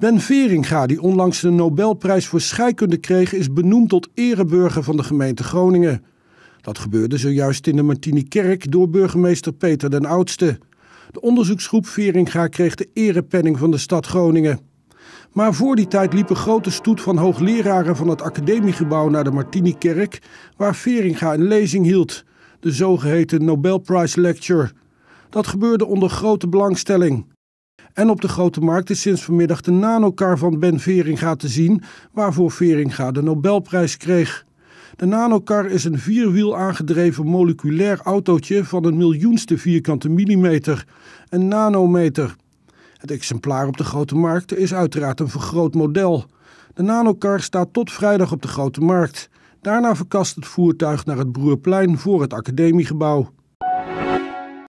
Ben Veringa, die onlangs de Nobelprijs voor scheikunde kreeg, is benoemd tot ereburger van de gemeente Groningen. Dat gebeurde zojuist in de Martini-kerk door burgemeester Peter den Oudste. De onderzoeksgroep Veringa kreeg de erepenning van de stad Groningen. Maar voor die tijd liep een grote stoet van hoogleraren van het academiegebouw naar de Martini-kerk, waar Veringa een lezing hield, de zogeheten Nobelprijs Lecture. Dat gebeurde onder grote belangstelling. En op de Grote Markt is sinds vanmiddag de nanokar van Ben Veringa te zien, waarvoor Veringa de Nobelprijs kreeg. De nanokar is een vierwiel aangedreven moleculair autootje van een miljoenste vierkante millimeter, een nanometer. Het exemplaar op de Grote Markt is uiteraard een vergroot model. De nanokar staat tot vrijdag op de Grote Markt. Daarna verkast het voertuig naar het Broerplein voor het academiegebouw.